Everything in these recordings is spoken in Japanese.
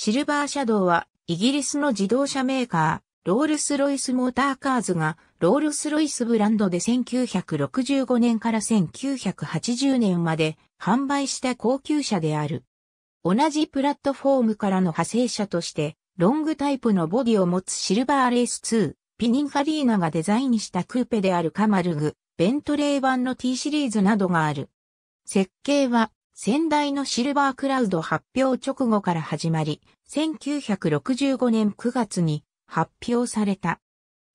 シルバーシャドウは、イギリスの自動車メーカー、ロールス・ロイス・モーターカーズが、ロールス・ロイスブランドで1965年から1980年まで販売した高級車である。同じプラットフォームからの派生車として、ロングタイプのボディを持つシルバーレース2、ピニンファリーナがデザインしたクーペであるカマルグ、ベントレー版の T シリーズなどがある。設計は先代のシルバークラウド発表直後から始まり、1965年9月に発表された。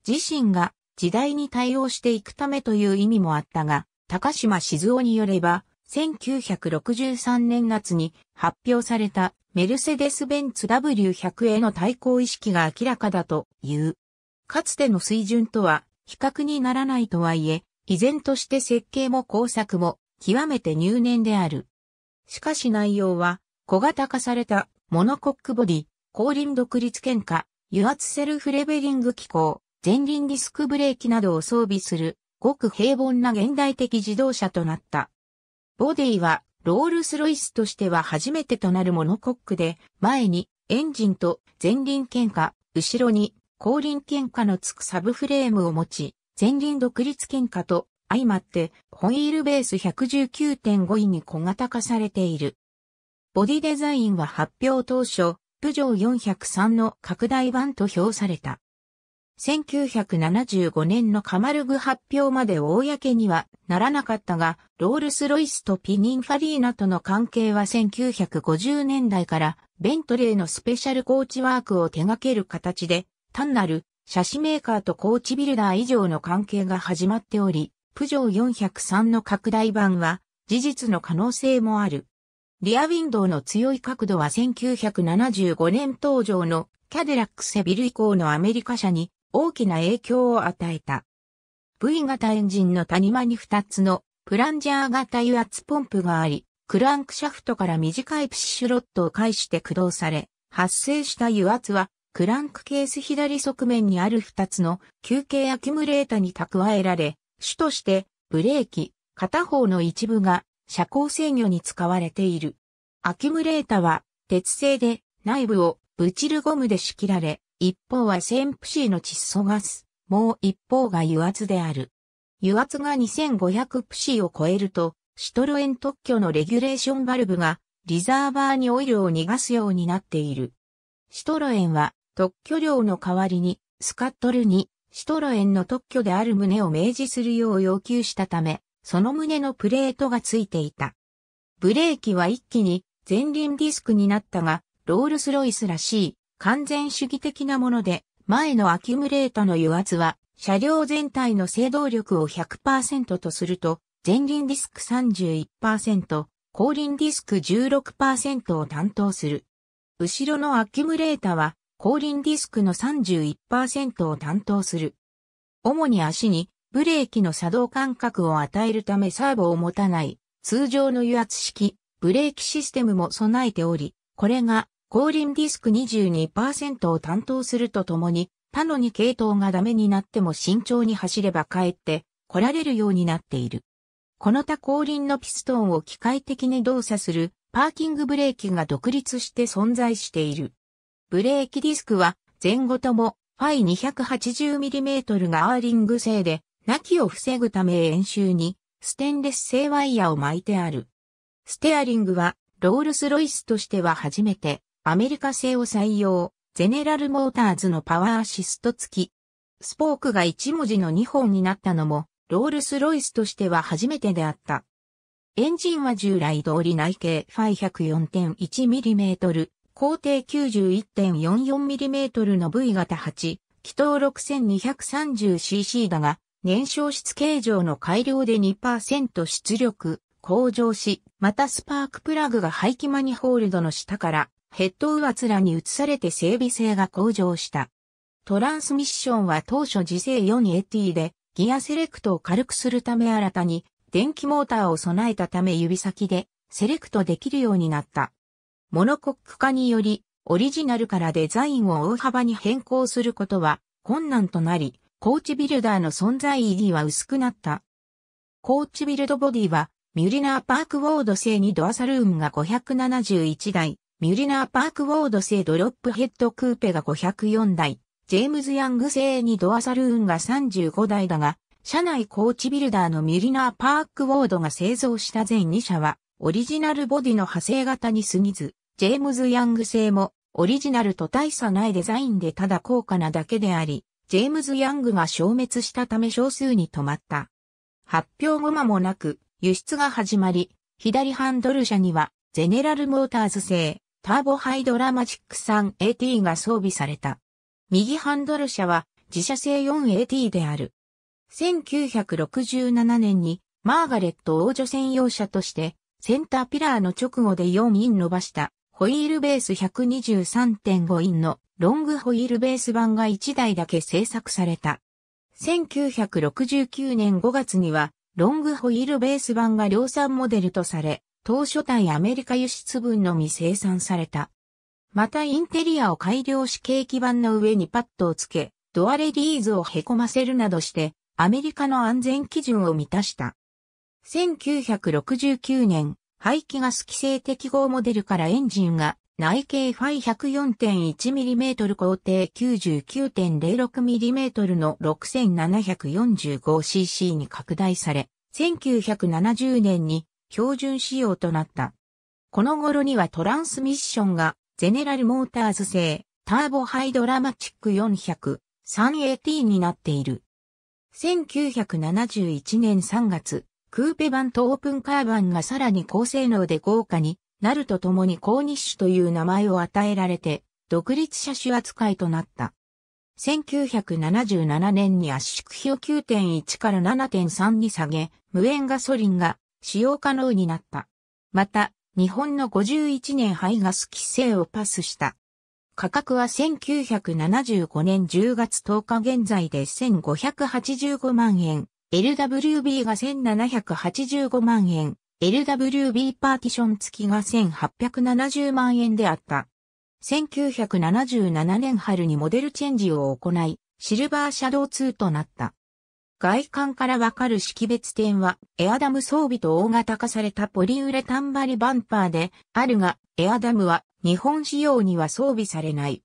自身が時代に対応していくためという意味もあったが、高島静夫によれば、1963年夏に発表されたメルセデス・ベンツ W100 への対抗意識が明らかだという。かつての水準とは比較にならないとはいえ、依然として設計も工作も極めて入念である。しかし内容は、小型化されたモノコックボディ、後輪独立喧嘩、油圧セルフレベリング機構、前輪ディスクブレーキなどを装備する、ごく平凡な現代的自動車となった。ボディは、ロールスロイスとしては初めてとなるモノコックで、前にエンジンと前輪喧嘩、後ろに後輪喧嘩のつくサブフレームを持ち、前輪独立喧嘩と相まって、ホイールベース119.5位に小型化されている。ボディデザインは発表当初、プジョー403の拡大版と評された。1975年のカマルグ発表まで公にはならなかったが、ロールス・ロイスとピニンファリーナとの関係は1950年代からベントレーのスペシャルコーチワークを手掛ける形で、単なる車種メーカーとコーチビルダー以上の関係が始まっており、プジョー403の拡大版は事実の可能性もある。リアウィンドウの強い角度は1975年登場のキャデラックセビル以降のアメリカ車に大きな影響を与えた。V 型エンジンの谷間に2つのプランジャー型油圧ポンプがあり、クランクシャフトから短いプッシュロットを介して駆動され、発生した油圧はクランクケース左側面にある2つの休憩アキュムレータに蓄えられ、主としてブレーキ、片方の一部が車高制御に使われている。アキュムレータは鉄製で内部をブチルゴムで仕切られ、一方はンプシーの窒素ガス、もう一方が油圧である。油圧が2500プシーを超えると、シトロエン特許のレギュレーションバルブがリザーバーにオイルを逃がすようになっている。シトロエンは特許量の代わりにスカットルにシトロエンの特許である旨を明示するよう要求したため、その旨のプレートがついていた。ブレーキは一気に前輪ディスクになったが、ロールスロイスらしい完全主義的なもので、前のアキュムレートの油圧は車両全体の制動力を100%とすると、前輪ディスク31%、後輪ディスク16%を担当する。後ろのアキュムレータは後輪ディスクの31%を担当する。主に足にブレーキの作動感覚を与えるためサーボを持たない通常の油圧式ブレーキシステムも備えており、これが後輪ディスク22%を担当するとともに他の2系統がダメになっても慎重に走れば帰って来られるようになっている。この他後輪のピストンを機械的に動作するパーキングブレーキが独立して存在している。ブレーキディスクは前後ともファイ 280mm ガーリング製で、なきを防ぐため円周にステンレス製ワイヤを巻いてある。ステアリングはロールスロイスとしては初めてアメリカ製を採用、ゼネラルモーターズのパワーアシスト付き。スポークが1文字の2本になったのも、ロールスロイスとしては初めてであった。エンジンは従来通り内径 φ104.1mm 法定 91.44mm の V 型8、気筒 6230cc だが、燃焼室形状の改良で2%出力向上し、またスパークプラグが排気マニホールドの下からヘッド上面に移されて整備性が向上した。トランスミッションは当初時勢 4AT でギアセレクトを軽くするため新たに電気モーターを備えたため指先でセレクトできるようになった。モノコック化により、オリジナルからデザインを大幅に変更することは困難となり、コーチビルダーの存在意義は薄くなった。コーチビルドボディは、ミュリナーパークウォード製にドアサルームが571台、ミュリナーパークウォード製ドロップヘッドクーペが504台、ジェームズ・ヤング製にドアサルーンが35台だが、社内コーチビルダーのミュリナーパークウォードが製造した全2社は、オリジナルボディの派生型に過ぎず、ジェームズ・ヤング製も、オリジナルと大差ないデザインでただ高価なだけであり、ジェームズ・ヤングが消滅したため少数に止まった。発表後間もなく、輸出が始まり、左ハンドル車には、ゼネラル・モーターズ製、ターボハイドラマジック 3AT が装備された。右ハンドル車は、自社製 4AT である。1967年にマーガレット王女専用車としてセンターピラーの直後で4イン伸ばしたホイールベース123.5インのロングホイールベース版が1台だけ製作された。1969年5月には、ロングホイールベース版が量産モデルとされ、当初対アメリカ輸出分のみ生産された。またインテリアを改良し景気板の上にパッドをつけ、ドアレディーズを凹ませるなどして、アメリカの安全基準を満たした。1969年、排気ガス規制適合モデルからエンジンが内径ファイ1 0 4 1 m m 工程 99.06mm の 6745cc に拡大され、1970年に標準仕様となった。この頃にはトランスミッションがゼネラルモーターズ製ターボハイドラマチック400 3AT になっている。1971年3月、クーペ版とオープンカー版がさらに高性能で豪華になるとともに高日種という名前を与えられて、独立車種扱いとなった。1977年に圧縮比を9.1から7.3に下げ、無塩ガソリンが使用可能になった。また、日本の51年排ガス規制をパスした。価格は1975年10月10日現在で1585万円。LWB が1785万円、LWB パーティション付きが1870万円であった。1977年春にモデルチェンジを行い、シルバーシャドウ2となった。外観からわかる識別点は、エアダム装備と大型化されたポリウレタン張りバンパーで、あるが、エアダムは日本仕様には装備されない。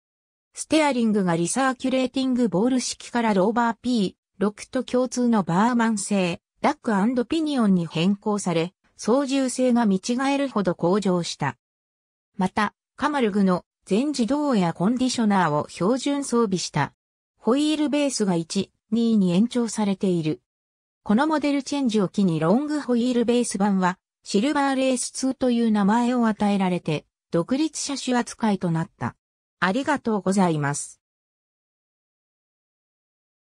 ステアリングがリサーキュレーティングボール式からローバー P、ロクと共通のバーマン製、ラックピニオンに変更され、操縦性が見違えるほど向上した。また、カマルグの全自動エアコンディショナーを標準装備した。ホイールベースが1、2に延長されている。このモデルチェンジを機にロングホイールベース版は、シルバーレース2という名前を与えられて、独立車種扱いとなった。ありがとうございます。